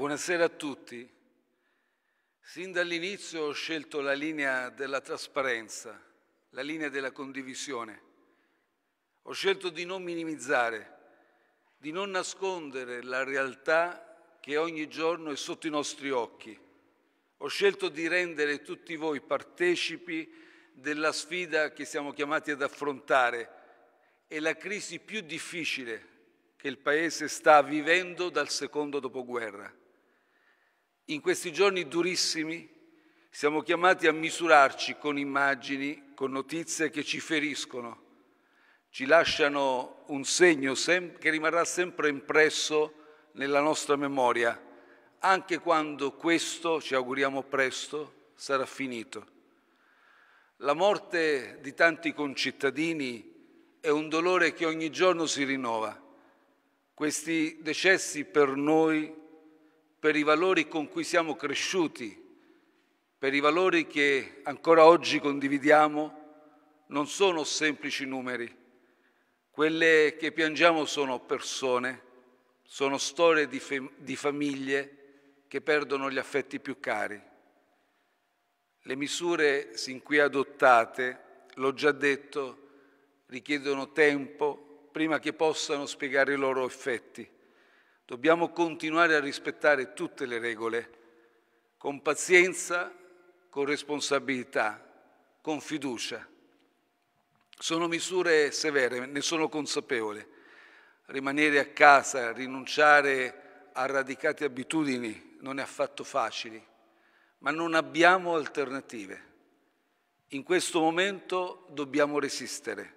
Buonasera a tutti. Sin dall'inizio ho scelto la linea della trasparenza, la linea della condivisione. Ho scelto di non minimizzare, di non nascondere la realtà che ogni giorno è sotto i nostri occhi. Ho scelto di rendere tutti voi partecipi della sfida che siamo chiamati ad affrontare e la crisi più difficile che il Paese sta vivendo dal secondo dopoguerra. In questi giorni durissimi siamo chiamati a misurarci con immagini, con notizie che ci feriscono, ci lasciano un segno che rimarrà sempre impresso nella nostra memoria, anche quando questo, ci auguriamo presto, sarà finito. La morte di tanti concittadini è un dolore che ogni giorno si rinnova. Questi decessi per noi per i valori con cui siamo cresciuti, per i valori che ancora oggi condividiamo, non sono semplici numeri. Quelle che piangiamo sono persone, sono storie di, fam- di famiglie che perdono gli affetti più cari. Le misure sin qui adottate, l'ho già detto, richiedono tempo prima che possano spiegare i loro effetti. Dobbiamo continuare a rispettare tutte le regole, con pazienza, con responsabilità, con fiducia. Sono misure severe, ne sono consapevole. Rimanere a casa, rinunciare a radicate abitudini non è affatto facile, ma non abbiamo alternative. In questo momento dobbiamo resistere,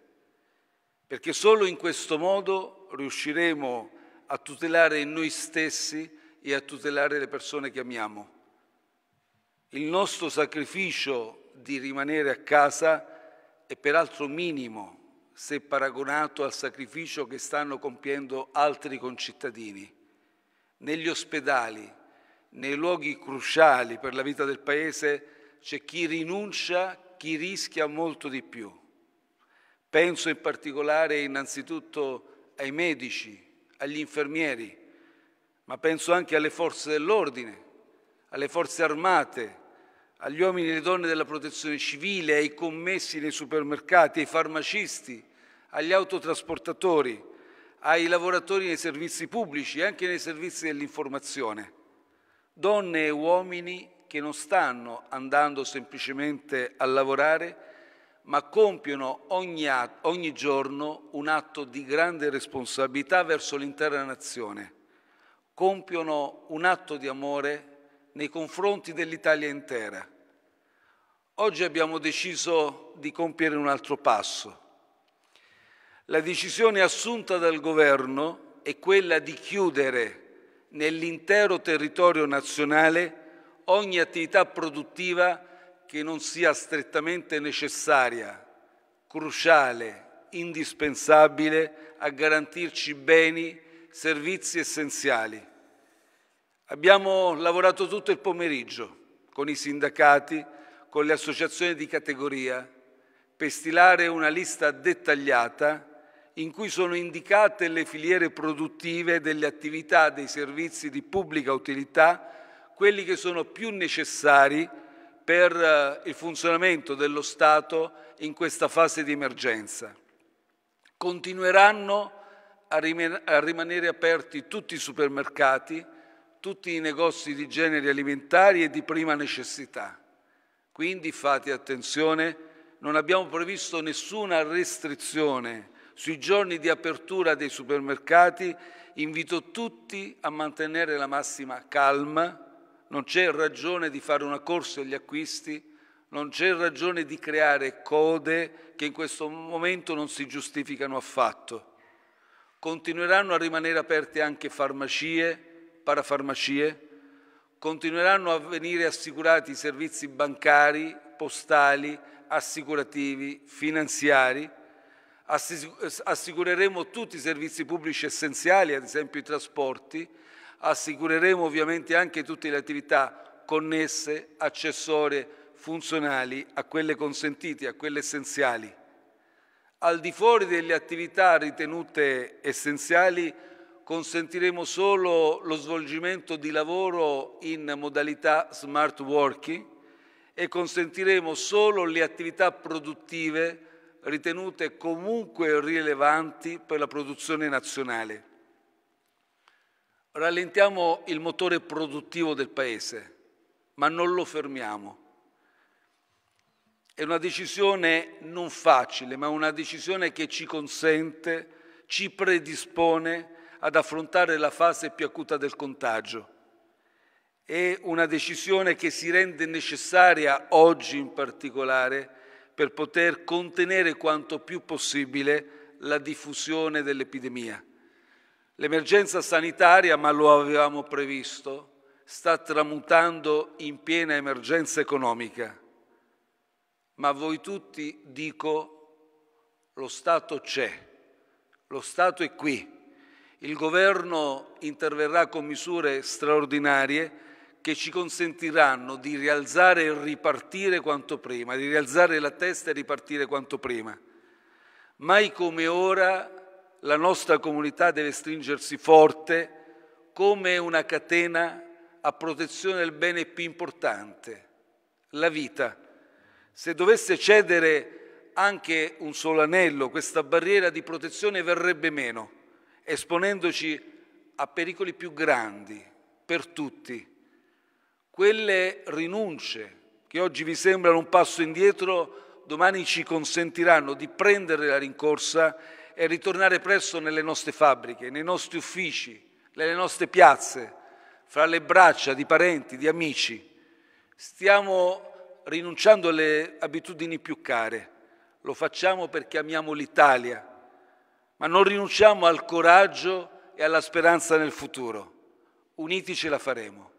perché solo in questo modo riusciremo a a tutelare noi stessi e a tutelare le persone che amiamo. Il nostro sacrificio di rimanere a casa è peraltro minimo se paragonato al sacrificio che stanno compiendo altri concittadini. Negli ospedali, nei luoghi cruciali per la vita del Paese, c'è chi rinuncia, chi rischia molto di più. Penso in particolare innanzitutto ai medici, agli infermieri, ma penso anche alle forze dell'ordine, alle forze armate, agli uomini e alle donne della protezione civile, ai commessi nei supermercati, ai farmacisti, agli autotrasportatori, ai lavoratori nei servizi pubblici e anche nei servizi dell'informazione. Donne e uomini che non stanno andando semplicemente a lavorare, ma compiono ogni, ogni giorno un atto di grande responsabilità verso l'intera nazione. Compiono un atto di amore nei confronti dell'Italia intera. Oggi abbiamo deciso di compiere un altro passo. La decisione assunta dal governo è quella di chiudere nell'intero territorio nazionale ogni attività produttiva che non sia strettamente necessaria, cruciale, indispensabile a garantirci beni, servizi essenziali. Abbiamo lavorato tutto il pomeriggio con i sindacati, con le associazioni di categoria, per stilare una lista dettagliata in cui sono indicate le filiere produttive delle attività dei servizi di pubblica utilità, quelli che sono più necessari per eh, il funzionamento dello Stato in questa fase di emergenza. Continueranno a, rimanere aperti tutti i supermercati, tutti i negozi di generi alimentari e di prima necessità. Quindi fate attenzione, non abbiamo previsto nessuna restrizione sui giorni di apertura dei supermercati, invito tutti a mantenere la massima calma, non c'è ragione di fare una corsa agli acquisti, non c'è ragione di creare code che in questo momento non si giustificano affatto. Continueranno a rimanere aperte anche farmacie, parafarmacie, continueranno a venire assicurati i servizi bancari, postali, assicurativi, finanziari, assicureremo tutti i servizi pubblici essenziali, ad esempio i trasporti, assicureremo ovviamente anche tutte le attività connesse, accessorie, funzionali a quelle consentite, a quelle essenziali. Al di fuori delle attività ritenute essenziali consentiremo solo lo svolgimento di lavoro in modalità smart working e consentiremo solo le attività produttive ritenute comunque rilevanti per la produzione nazionale rallentiamo il motore produttivo del Paese, ma non lo fermiamo. È una decisione non facile, ma una decisione che ci consente, ci predispone ad affrontare la fase più acuta del contagio. È una decisione che si rende necessaria oggi in particolare per poter contenere quanto più possibile la diffusione dell'epidemia. L'emergenza sanitaria, ma lo avevamo previsto, sta tramutando in piena emergenza economica. Ma a voi tutti dico, lo Stato c'è, lo Stato è qui. Il governo interverrà con misure straordinarie che ci consentiranno di rialzare e ripartire quanto prima, di rialzare la testa e ripartire quanto prima. Mai come ora la nostra comunità deve stringersi forte come una catena a protezione del bene più importante, la vita. Se dovesse cedere anche un solo anello, questa barriera di protezione verrebbe meno, esponendoci a pericoli più grandi per tutti. Quelle rinunce che oggi vi sembrano un passo indietro, domani ci consentiranno di prendere la rincorsa e ritornare presto nelle nostre fabbriche, nei nostri uffici, nelle nostre piazze, fra le braccia di parenti, di amici. Stiamo rinunciando alle abitudini più care, lo facciamo perché amiamo l'Italia, ma non rinunciamo al coraggio e alla speranza nel futuro. Uniti ce la faremo.